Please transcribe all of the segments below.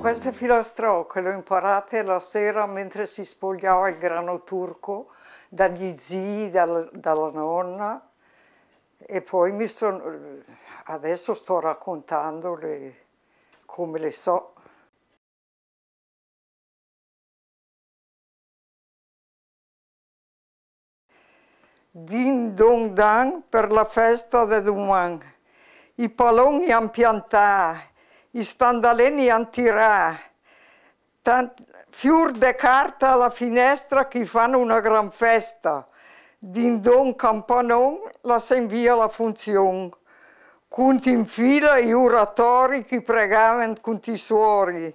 Queste filastrocche le ho imparate la sera mentre si spogliava il grano turco dagli zii, dal, dalla nonna e poi mi sono... adesso sto raccontandole come le so. Din don dan per la festa de duman, I paloni han piantato i istandaleni antirà, tant- fior de carta alla finestra che fanno una gran festa, don campanon la s'invia la funzione, conti in fila gli oratori che pregavano con i suori,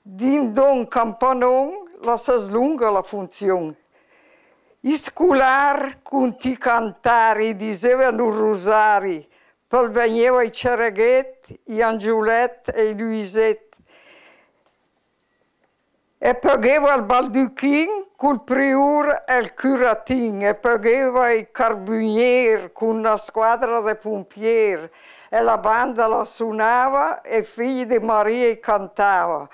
don campanon la s'aslunga la funzione. Iscular con i cantari, dicevano rosari, poi Vagneva, i Cereguet, i Angiulet e i Luiset. E pagava il balduchin col priur e il curatin, e pagava i carabinieri con una squadra di pompieri, e la banda la suonava e i figli di Maria cantavano.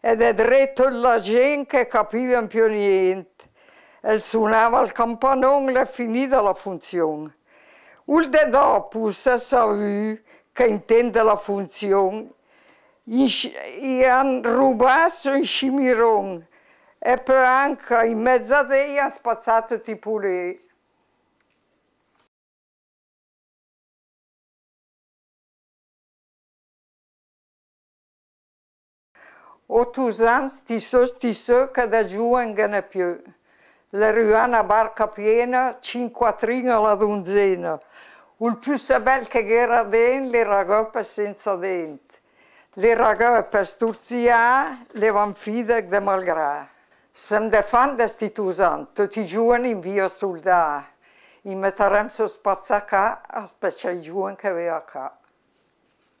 Ed è dritto la gente che capiva più niente. E suonava il campanone e finita la funzione. Ul de Uldedoa să sau că entendă la funcțion i-am rubat sunt și miron. E pe anca, în mezza de ei a spațat tipul ei. O tuzan stisă, stisă, că de juan gănă pieu. la ruana barca piena, cinquattrina la donzena. Il più bel che era dentro, le ragoppe senza denti. Le ragoppe sturzia, le vanfide de malgrà. Sem de fan destitusan, tutti i giovani in via soldà. I metteremo su spazzacà a specie i giovani che aveva qua.